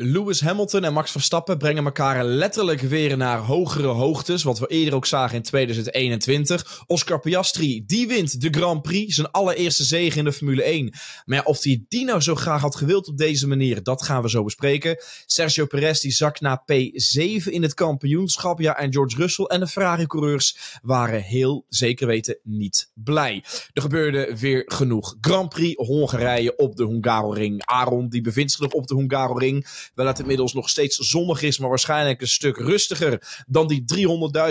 Lewis Hamilton en Max Verstappen brengen elkaar letterlijk weer naar hogere hoogtes. Wat we eerder ook zagen in 2021. Oscar Piastri, die wint de Grand Prix. Zijn allereerste zege in de Formule 1. Maar ja, of hij die nou zo graag had gewild op deze manier, dat gaan we zo bespreken. Sergio Perez die zakt naar P7 in het kampioenschap. Ja, en George Russell en de Ferrari-coureurs waren heel zeker weten niet blij. Er gebeurde weer genoeg. Grand Prix Hongarije op de Hungaroring. Aaron die bevindt zich nog op de Hungaroring. Wel het inmiddels nog steeds zonnig is, maar waarschijnlijk een stuk rustiger dan die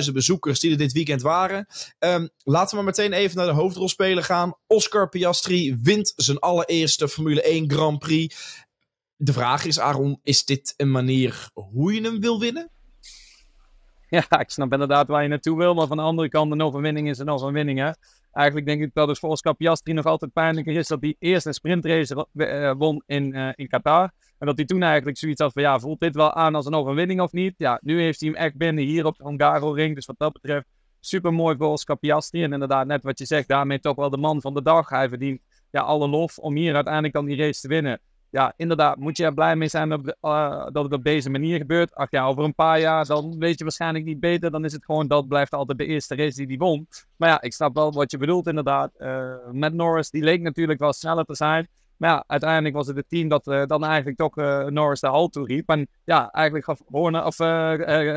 300.000 bezoekers die er dit weekend waren. Ehm, laten we maar meteen even naar de hoofdrolspeler gaan. Oscar Piastri wint zijn allereerste Formule 1 Grand Prix. De vraag is, Aaron, is dit een manier hoe je hem wil winnen? Ja, ik snap inderdaad waar je naartoe wil, maar van de andere kant, een overwinning is een overwinning. een winning, hè. Eigenlijk denk ik dat het volgens Piastri nog altijd pijnlijker is dat hij eerst een sprintrace eh, won in, eh, in Qatar. En dat hij toen eigenlijk zoiets had van ja, voelt dit wel aan als een overwinning of niet? Ja, nu heeft hij hem echt binnen hier op de Hongaro ring. Dus wat dat betreft super mooi volgens Piastri. En inderdaad, net wat je zegt, daarmee toch wel de man van de dag. Hij verdient ja, alle lof om hier uiteindelijk dan die race te winnen ja, inderdaad, moet je er blij mee zijn dat, eh, dat het op deze manier gebeurt. Ach ja, over een paar jaar dan weet je waarschijnlijk niet beter. Dan is het gewoon dat blijft altijd de eerste race die die won. Maar ja, ik snap wel wat je bedoelt inderdaad. Uh, met Norris, die leek natuurlijk wel sneller te zijn. Maar ja, uiteindelijk was het het team dat eh, dan eigenlijk toch eh, Norris de hal toe riep. En ja, eigenlijk gaf Horner, of eh,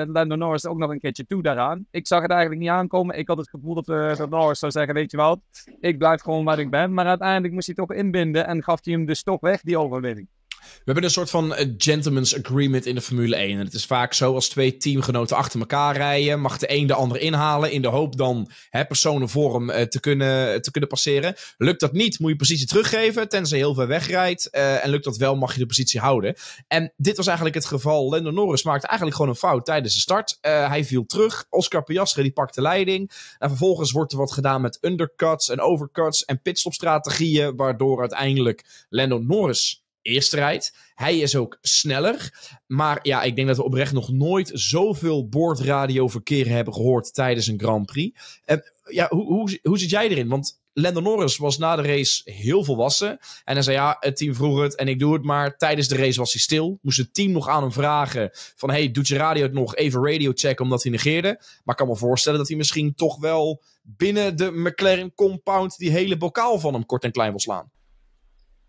Lando Norris ook nog een keertje toe daaraan. Ik zag het eigenlijk niet aankomen. Ik had het gevoel dat, dat Norris zou zeggen, weet je wel, ik blijf gewoon waar ik ben. Maar uiteindelijk moest hij toch inbinden en gaf hij hem dus toch weg, die overwinning. We hebben een soort van eh, gentleman's agreement in de Formule 1. En het is vaak zo, als twee teamgenoten achter elkaar rijden, mag de een de ander inhalen in de hoop dan hè, personen voor hem eh, te, kunnen, te kunnen passeren. Lukt dat niet, moet je positie teruggeven, tenzij je heel ver wegrijdt. Uh, eh, en lukt dat wel, mag je de positie houden. En dit was eigenlijk het geval. Lando Norris maakte eigenlijk gewoon een fout tijdens de start. hij viel terug. Oscar Piastri die pakte leiding. En vervolgens wordt er wat gedaan met undercuts en overcuts en pitstopstrategieën, waardoor uiteindelijk Lando Norris eerste rijdt. Hij is ook sneller. Maar ja, ik denk dat we oprecht nog nooit zoveel boordradioverkeer hebben gehoord tijdens een Grand Prix. En ja, hoe, hoe, hoe zit jij erin? Want Lando Norris was na de race heel volwassen. En hij zei, ja, het team vroeg het en ik doe het. Maar tijdens de race was hij stil. Moest het team nog aan hem vragen van... hey, doet je radio het nog? Even radio checken, omdat hij negeerde. Maar ik kan me voorstellen dat hij misschien toch wel... binnen de McLaren compound die hele bokaal van hem kort en klein wil slaan.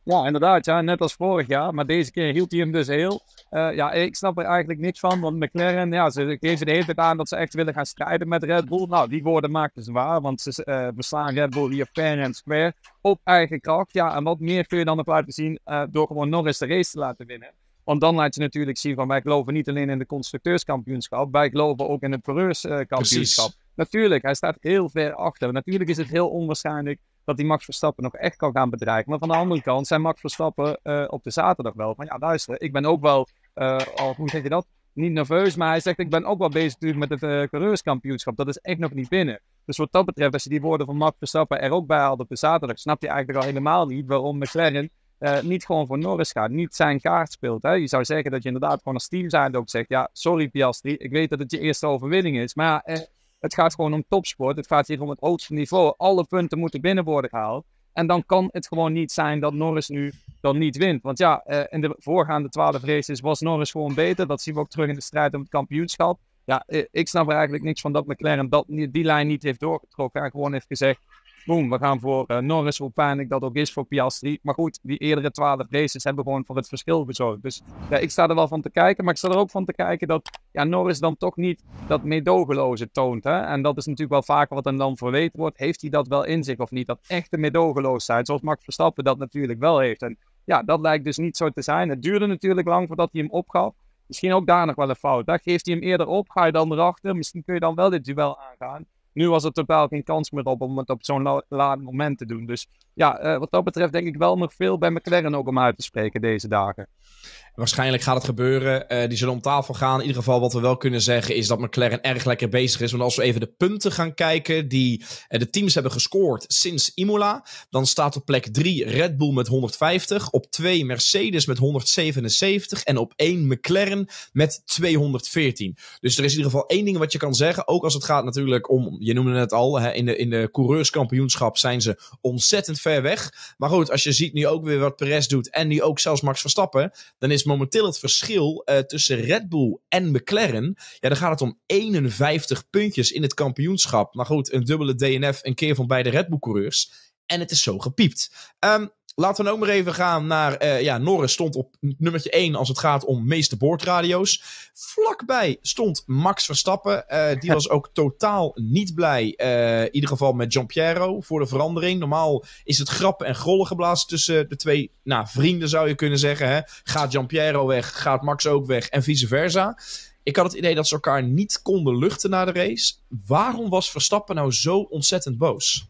Ja, inderdaad. Ja. Net als vorig jaar. Maar deze keer hield hij hem dus heel. Eh, ja, ik snap er eigenlijk niks van. Want McLaren, ja, ze geven de hele tijd aan dat ze echt willen gaan strijden met Red Bull. Nou, die woorden maakten ze waar. Want ze uh, eh, beslaan Red Bull hier fair en square op eigen kracht. Ja, en wat meer kun je dan nog laten zien eh, door gewoon nog eens de race te laten winnen. Want dan laat je natuurlijk zien van wij geloven niet alleen in de constructeurskampioenschap. Wij geloven ook in het coureurskampioenschap. Natuurlijk, hij staat heel ver achter. Natuurlijk is het heel onwaarschijnlijk dat die Max Verstappen nog echt kan gaan bedreigen. Maar van de andere kant zijn Max Verstappen eh, op de zaterdag wel van ja, luister, ik ben ook wel, eh, al, hoe zeg je dat? Niet nerveus, maar hij zegt ik ben ook wel bezig natuurlijk met het eh, coureurskampioenschap. Dat is echt nog niet binnen. Dus wat dat betreft, als je die woorden van Max Verstappen er ook bij haalt op de zaterdag, snapt hij eigenlijk al helemaal niet waarom McLaren uh, niet gewoon voor Norris gaat, niet zijn kaart speelt. Hè? Je zou zeggen dat je inderdaad gewoon als team zijn ook zegt, ja, sorry Piastri, ik weet dat het je eerste overwinning is, maar het gaat gewoon om topsport. Het gaat hier om het hoogste niveau. Alle punten moeten binnen worden gehaald. En dan kan het gewoon niet zijn dat Norris nu dan niet wint. Want ja, eh, in de voorgaande twaalf races was Norris gewoon beter. Dat zien we ook terug in de strijd om het kampioenschap. Ja, eh, ik snap er eigenlijk niks van dat McLaren dat, die lijn niet heeft doorgetrokken. En gewoon heeft gezegd, boom, we gaan voor eh, Norris, hoe pijnlijk dat ook is voor Piastri. Maar goed, die eerdere twaalf races hebben gewoon voor het verschil gezorgd. Dus ja, ik sta er wel van te kijken, maar ik sta er ook van te kijken dat ja, Norris dan toch niet dat medogeloze toont. Hè? En dat is natuurlijk wel vaker wat een land verweten wordt. Heeft hij dat wel in zich of niet? Dat echte medogeloosheid, zoals Max Verstappen dat natuurlijk wel heeft. En ja, dat lijkt dus niet zo te zijn. Het duurde natuurlijk lang voordat hij hem opgaf. Misschien ook daar nog wel een fout. Daar geeft hij hem eerder op, ga je dan erachter. Misschien kun je dan wel dit duel aangaan. Nu was het totaal geen kans meer op om het op zo'n laat moment te doen. Dus ja, eh, wat dat betreft denk ik wel nog veel bij McLaren ook om uit te spreken deze dagen. Waarschijnlijk gaat het gebeuren. Eh, die zullen om tafel gaan. In ieder geval wat we wel kunnen zeggen is dat McLaren erg lekker bezig is. Want als we even de punten gaan kijken die eh, de teams hebben gescoord sinds Imola. Dan staat op plek 3 Red Bull met 150. Op 2 Mercedes met 177. En op 1 McLaren met 214. Dus er is in ieder geval één ding wat je kan zeggen. Ook als het gaat natuurlijk om, je noemde het al, hè, in, de, in de coureurskampioenschap zijn ze ontzettend weg. Maar goed, als je ziet nu ook weer wat Perez doet en nu ook zelfs Max Verstappen, dan is momenteel het verschil eh, tussen Red Bull en McLaren, ja, dan gaat het om 51 puntjes in het kampioenschap. Maar goed, een dubbele DNF, een keer van beide Red Bull coureurs. En het is zo gepiept. Ehm, Laten we nou ook maar even gaan naar... Eh, ja, Norris stond op nummertje 1 als het gaat om meeste boordradio's. Vlakbij stond Max Verstappen. Eh, die was ook totaal niet blij. Eh, in ieder geval met Giampiero voor de verandering. Normaal is het grappen en grollen geblazen tussen de twee nou, vrienden, zou je kunnen zeggen. Hè? Gaat Giampiero weg, gaat Max ook weg en vice versa. Ik had het idee dat ze elkaar niet konden luchten na de race. Waarom was Verstappen nou zo ontzettend boos?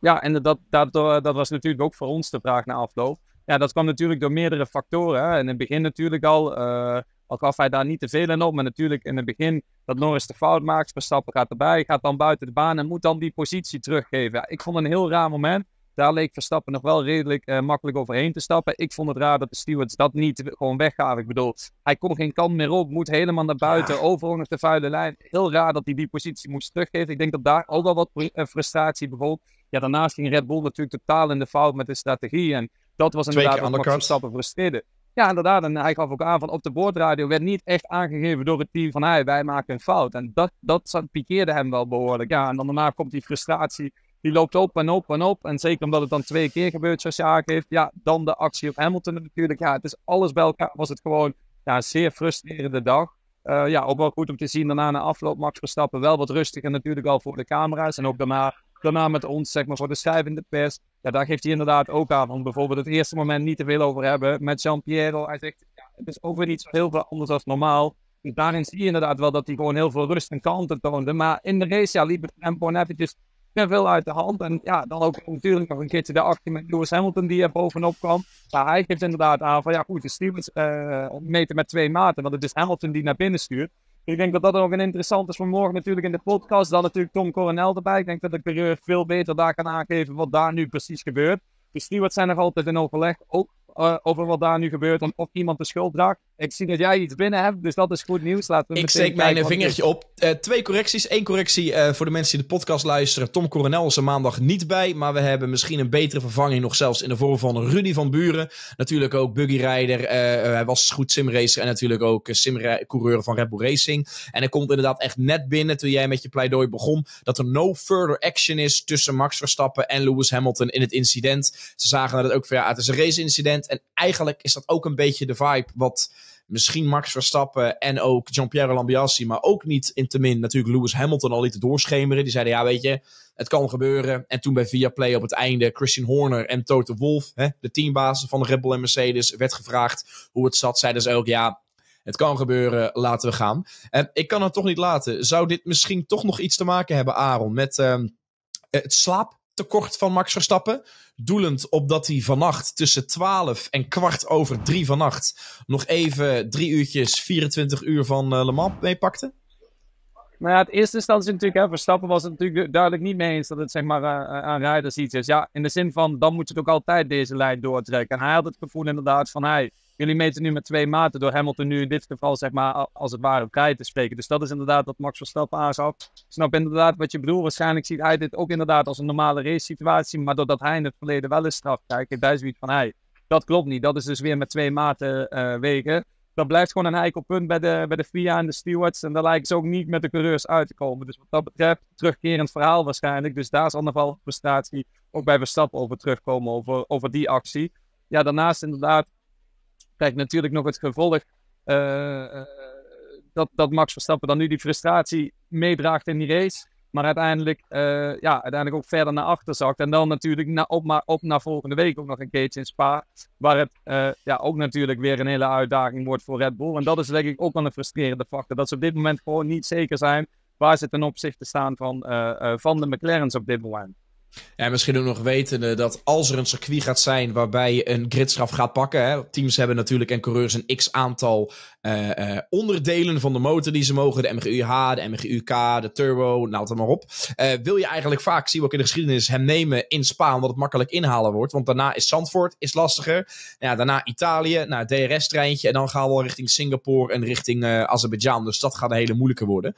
Ja, en dat, dat, eh, dat was natuurlijk ook voor ons de vraag na afloop. Ja, dat kwam natuurlijk door meerdere factoren. Hè. In het begin natuurlijk al, eh, al gaf hij daar niet te veel in op. Maar natuurlijk in het begin dat Norris de fout maakt, Verstappen gaat erbij, gaat dan buiten de baan en moet dan die positie teruggeven. ik vond het een heel raar moment. Daar leek Verstappen nog wel redelijk eh, makkelijk overheen te stappen. Ik vond het raar dat de stewards dat niet gewoon weggaven. Ik bedoel, hij kon geen kant meer op, moet helemaal naar buiten, ja. overal nog de vuile lijn. Heel raar dat hij die positie moest teruggeven. Ik denk dat daar ook wel wat frustratie bijvoorbeeld ja, daarnaast ging Red Bull natuurlijk totaal in de fout met de strategie. En dat was inderdaad wat Max Verstappen frustreerde. Ja, inderdaad. En hij gaf ook aan van op de boordradio werd niet echt aangegeven door het team van hij, wij maken een fout. En dat, dat pikeerde hem wel behoorlijk. Ja, en dan daarna komt die frustratie. Die loopt op en op en op. En zeker omdat het dan twee keer gebeurt, zoals je aangeeft. Ja, dan de actie op Hamilton natuurlijk. Ja, het is alles bij elkaar. Was het gewoon ja, een zeer frustrerende dag. Eh, ja, ook wel goed om te zien daarna na afloop Max Verstappen wel wat rustiger natuurlijk al voor de camera's. En ook daarna daarna met ons zeg maar, voor de schrijvende pers. Ja, daar geeft hij inderdaad ook aan. Om bijvoorbeeld het eerste moment niet te veel over hebben. Met Jean-Pierre, hij zegt, ja, het is over iets heel veel anders dan normaal. Dus daarin zie je inderdaad wel dat hij gewoon heel veel rust en kalmte toonde. Maar in de race ja, liep het tempo netjes eventjes te veel uit de hand. En ja, dan ook natuurlijk nog een keertje de actie met Lewis Hamilton die er bovenop kwam. Maar hij geeft inderdaad aan van, ja goed, de stuur eh, meten met twee maten. Want het is Hamilton die naar binnen stuurt. Ik denk dat dat ook een interessant is vanmorgen morgen natuurlijk in de podcast. Dan natuurlijk Tom Coronel erbij. Ik denk dat ik er veel beter daar kan aangeven wat daar nu precies gebeurt. De stewards zijn er altijd in overleg ook eh, over wat daar nu gebeurt en of iemand de schuld draagt. Ik zie dat jij iets binnen hebt, dus dat is goed nieuws. Laten we ik steek mijn vingertje op. Eh, twee correcties. Eén correctie eh, voor de mensen die de podcast luisteren. Tom Coronel is er maandag niet bij, maar we hebben misschien een betere vervanging nog zelfs in de vorm van Rudy van Buren. Natuurlijk ook buggyrijder, uh, eh, hij was goed simracer en natuurlijk ook simcoureur van Red Bull Racing. En er komt inderdaad echt net binnen, toen jij met je pleidooi begon, dat er no further action is tussen Max Verstappen en Lewis Hamilton in het incident. Ze zagen dat het ook van ja, het is een race incident en eigenlijk is dat ook een beetje de vibe wat misschien Max Verstappen en ook Jean-Pierre Lambiassi, maar ook niet in te min natuurlijk Lewis Hamilton al lieten doorschemeren. Die zeiden, ja weet je, het kan gebeuren. En toen bij Viaplay op het einde Christian Horner en Toto Wolff, hè, de teambaas van de Red Bull en Mercedes, werd gevraagd hoe het zat. Zeiden ze ook, ja, het kan gebeuren, laten we gaan. En ik kan het toch niet laten. Zou dit misschien toch nog iets te maken hebben, Aaron, met... Ehm, het slaap tekort van Max Verstappen. Doelend op dat hij vannacht tussen 12 en kwart over drie vannacht nog even drie uurtjes 24 uur van eh, Le Mans meepakte? Nou ja, het eerste instantie natuurlijk, hè, Verstappen was het natuurlijk duidelijk niet mee eens dat het zeg maar eh, eh, aan rijders iets is. Ja, in de zin van, dan moet je het ook altijd deze lijn doortrekken. En hij had het gevoel inderdaad van, hij, jullie meten nu met twee maten door Hamilton nu in dit geval, zeg maar, als het ware vrij te spreken. Dus dat is inderdaad wat Max Verstappen aangaf. Ik snap inderdaad wat je bedoelt. Waarschijnlijk ziet hij dit ook inderdaad als een normale race situatie, maar doordat hij in het verleden wel eens straf kijkt, heeft hij zoiets van, hij, dat klopt niet. Dat is dus weer met twee maten eh, wegen. Dat blijft gewoon een heikel punt bij de, bij de FIA en de stewards. En daar lijken ze ook niet met de coureurs uit te komen. Dus wat dat betreft, terugkerend verhaal waarschijnlijk. Dus daar zal nog wel frustratie ook bij Verstappen over terugkomen, over, over die actie. Ja, daarnaast inderdaad, krijgt natuurlijk nog het gevolg eh, eh, dat, dat Max Verstappen dan nu die frustratie meedraagt in die race. Maar uiteindelijk, eh, ja, uiteindelijk ook verder naar achter zakt. En dan natuurlijk na, op, maar op naar volgende week ook nog een keertje in Spa. Waar het ja, ook natuurlijk weer een hele uitdaging wordt voor Red Bull. En dat is denk ik ook wel een frustrerende factor. Dat ze op dit moment gewoon niet zeker zijn waar ze ten opzichte staan van, van de McLaren's op dit moment ja misschien ook nog wetende dat als er een circuit gaat zijn waarbij je een gridstraf gaat pakken. Hè, teams hebben natuurlijk en coureurs een x aantal eh, eh, onderdelen van de motor die ze mogen. De mguh, de mguk, de turbo, nou het maar op. Eh, wil je eigenlijk vaak, zien we ook in de geschiedenis, hem nemen in Spaan, wat het makkelijk inhalen wordt. Want daarna is Zandvoort, is lastiger. Ja, daarna Italië, naar het DRS-treintje. En dan gaan we al richting Singapore en richting Azerbeidzjan. Dus dat gaat een hele moeilijke worden.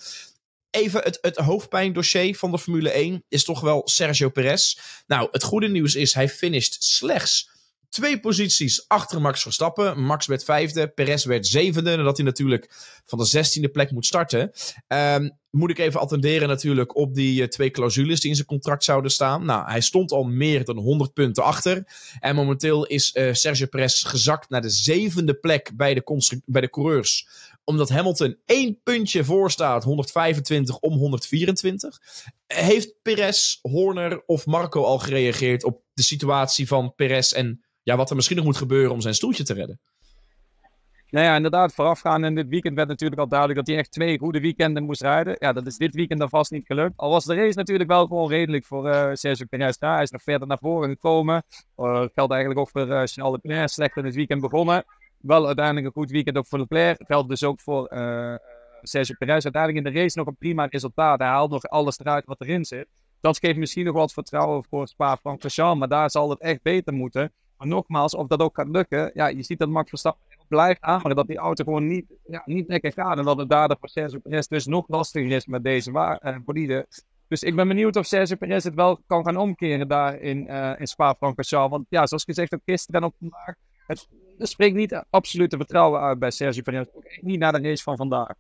Even het, het hoofdpijndossier van de Formule 1 is toch wel Sergio Perez. Nou, het goede nieuws is, hij finished slechts twee posities achter Max Verstappen. Max werd vijfde, Perez werd zevende. dat hij natuurlijk van de zestiende plek moet starten. Ehm, moet ik even attenderen natuurlijk op die eh, twee clausules die in zijn contract zouden staan. Nou, hij stond al meer dan 100 punten achter. En momenteel is eh, Sergio Perez gezakt naar de zevende plek bij de, bij de coureurs omdat Hamilton één puntje voor staat, 125 om 124. Heeft Perez, Horner of Marco al gereageerd op de situatie van Perez en ja, wat er misschien nog moet gebeuren om zijn stoeltje te redden? Nou ja, inderdaad, voorafgaand in dit weekend werd natuurlijk al duidelijk dat hij echt twee goede weekenden moest rijden. Ja, dat is dit weekend dan vast niet gelukt. Al was de race natuurlijk wel gewoon redelijk voor uh, Sergio Perez. hij is nog verder naar voren gekomen. Uh, geldt eigenlijk ook voor uh, Charles Leclerc, slecht in het weekend begonnen wel uiteindelijk een goed weekend ook voor Leclerc. Geldt dus ook voor uh, Sergio Perez. Uiteindelijk in de race nog een prima resultaat. Hij haalt nog alles eruit wat erin zit. Dat geeft misschien nog wat vertrouwen voor Spa-Francorchamps. Maar daar zal het echt beter moeten. Maar nogmaals, of dat ook gaat lukken. Ja, je ziet dat Max Verstappen blijft aanhouden. Dat die auto gewoon niet, niet lekker gaat. En dat het daardoor voor Perez dus nog lastiger is met deze uh, bolide. Dus ik ben benieuwd of Sergio Perez het wel kan gaan omkeren daar in, uh, in Spa-Francorchamps. Want ja, zoals gezegd ook gisteren en op vandaag. Het dat spreekt niet absolute vertrouwen uit bij Sergio Perez. Ook niet naar de race van vandaag.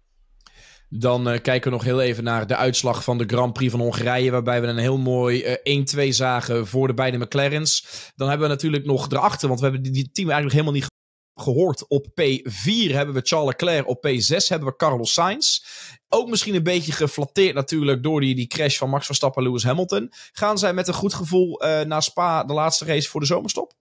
Dan eh, kijken we nog heel even naar de uitslag van de Grand Prix van Hongarije. Waarbij we een heel mooi 1-2 eh, zagen voor de beide McLaren's. Dan hebben we natuurlijk nog erachter, want we hebben die team eigenlijk helemaal niet gehoord. Op P4 hebben we Charles Leclerc. Op P6 hebben we Carlos Sainz. Ook misschien een beetje geflatteerd natuurlijk door die, die crash van Max Verstappen en Lewis Hamilton. Gaan zij met een goed gevoel eh, naar Spa de laatste race voor de zomerstop?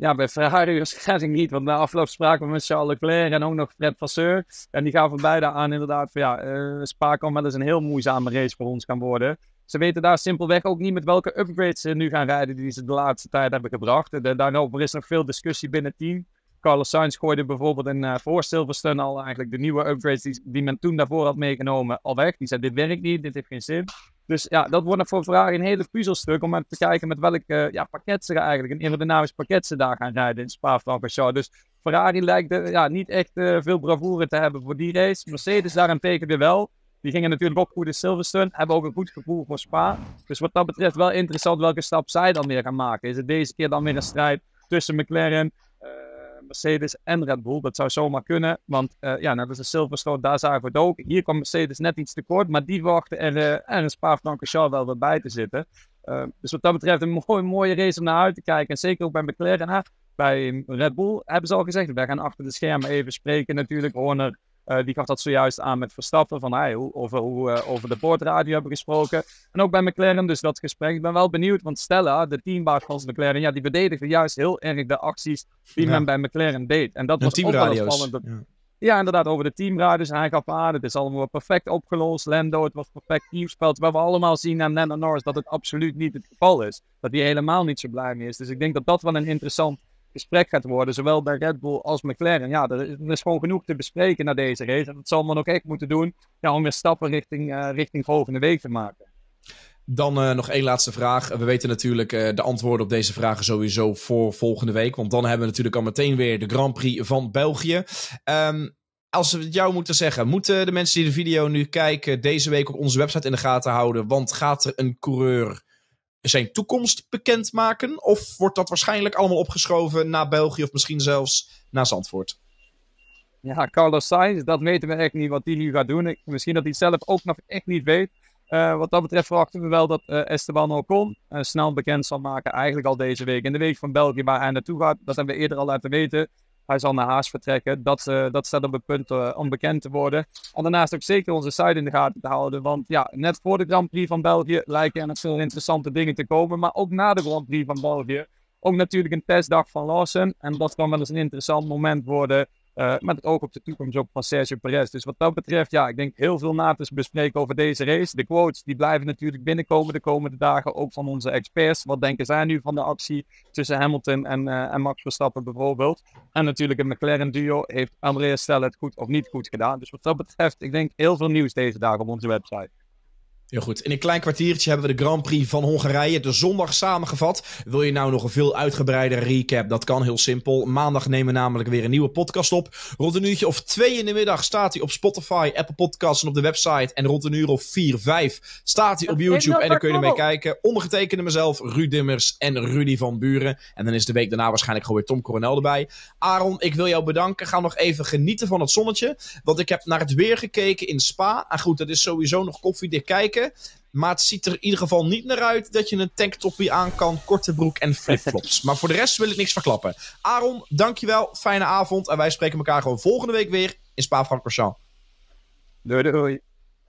Ja, bij Ferrari waarschijnlijk niet. Want na afloop spraken we met Charles Leclerc en ook nog Fred Vasseur. En die gaven beide aan inderdaad van ja, uh, Spa kan wel eens een heel moeizame race voor ons gaan worden. Ze weten daar simpelweg ook niet met welke upgrades ze nu gaan rijden die ze de laatste tijd hebben gebracht. En eh, daarover is nog veel discussie binnen het team. Carlos Sainz gooide bijvoorbeeld in, uh, eh, voor Silverstone al eigenlijk de nieuwe upgrades die, die men toen daarvoor had meegenomen al weg. Die zei dit werkt niet, dit heeft geen zin. Dus ja, dat wordt voor Ferrari een hele puzzelstuk om te kijken met welk eh, ja, pakket ze eigenlijk, een aerodynamisch pakket ze daar gaan rijden in Spa-Francorchamps. Dus Ferrari lijkt ja, niet echt eh, veel bravoure te hebben voor die race. Mercedes daarentegen weer wel. Die gingen natuurlijk ook goed in Silverstone, hebben ook een goed gevoel voor Spa. Dus wat dat betreft wel interessant welke stap zij dan weer gaan maken. Is het deze keer dan weer een strijd tussen McLaren Mercedes en Red Bull. Dat zou zomaar kunnen, want eh, ja, nou, dat is Silverstone, daar zagen we het ook. Hier kwam Mercedes net iets tekort, maar die verwachten en uh, eh, en een Spa-Francorchamps wel weer bij te zitten. Eh, dus wat dat betreft een mooi, mooie race om naar uit te kijken. En zeker ook bij McLaren, bij Red Bull hebben ze al gezegd, wij gaan achter de schermen even spreken natuurlijk, Horner... Eh, die gaf dat zojuist aan met Verstappen, van hey, over hoe we eh, over de boordradio hebben gesproken. En ook bij McLaren, dus dat gesprek. Ik ben wel benieuwd, want Stella, de teambaas van McLaren, ja, die verdedigde juist heel erg de acties die men bij McLaren deed. En dat was ook wel spannend. Ja. ja. inderdaad, over de teamradio's. En hij gaf aan, het is allemaal perfect opgelost. Lando, het was perfect teamspel. Terwijl we allemaal zien aan Lando Norris dat het absoluut niet het geval is. Dat hij helemaal niet zo blij mee is. Dus ik denk dat dat wel een interessant gesprek gaat worden, zowel bij Red Bull als McLaren. Ja, er is, gewoon genoeg te bespreken na deze race. En dat zal men ook echt moeten doen ja, om weer stappen richting, eh, richting volgende week te maken. Dan eh, nog één laatste vraag. We weten natuurlijk eh, de antwoorden op deze vragen sowieso voor volgende week. Want dan hebben we natuurlijk al meteen weer de Grand Prix van België. Ehm, als we het jou moeten zeggen, moeten de mensen die de video nu kijken deze week op onze website in de gaten houden? Want gaat er een coureur zijn toekomst bekendmaken? Of wordt dat waarschijnlijk allemaal opgeschoven naar België of misschien zelfs naar Zandvoort? Ja, Carlos Sainz, dat weten we echt niet wat hij nu gaat doen. misschien dat hij zelf ook nog echt niet weet. Eh, wat dat betreft verwachten we wel dat uh, Esteban Ocon eh, snel bekend zal maken, eigenlijk al deze week in de week van België waar hij naartoe gaat. Dat hebben we eerder al laten weten. Hij zal naar Haas vertrekken. Dat, eh, dat staat op het punt eh, om bekend te worden. En daarnaast ook zeker onze site in de gaten te houden. Want ja, net voor de Grand Prix van België lijken er veel interessante dingen te komen. Maar ook na de Grand Prix van België. Ook natuurlijk een testdag van Lawson. En dat kan wel eens een interessant moment worden uh, met ook op de toekomst van Passage Perez. Dus wat dat betreft, ja, ik denk heel veel na te bespreken over deze race. De quotes die blijven natuurlijk binnenkomen de komende dagen, ook van onze experts. Wat denken zij nu van de actie tussen Hamilton en, eh, en Max Verstappen bijvoorbeeld? En natuurlijk het McLaren-duo. Heeft Andrea Stel het goed of niet goed gedaan? Dus wat dat betreft, ik denk heel veel nieuws deze dagen op onze website. Heel goed. In een klein kwartiertje hebben we de Grand Prix van Hongarije de zondag samengevat. Wil je nou nog een veel uitgebreider recap? Dat kan heel simpel. Maandag nemen we namelijk weer een nieuwe podcast op. Rond een uurtje of twee in de middag staat hij op Spotify, Apple Podcasts en op de website. En rond een uur of vier, vijf staat hij op YouTube. En dan kun je mee kijken. Ondergetekende mezelf, Ruud Dimmers en Rudy van Buren. En dan is de week daarna waarschijnlijk gewoon weer Tom Coronel erbij. Aaron, ik wil jou bedanken. Ga nog even genieten van het zonnetje. Want ik heb naar het weer gekeken in Spa. En goed, dat is sowieso nog koffiedik kijken. Maar het ziet er in ieder geval niet naar uit dat je een tanktoppie aan kan, korte broek en flipflops. Maar voor de rest wil ik niks verklappen. Aaron, dankjewel. Fijne avond. En wij spreken elkaar gewoon volgende week weer in Spa-Francorchamps. Doei doei.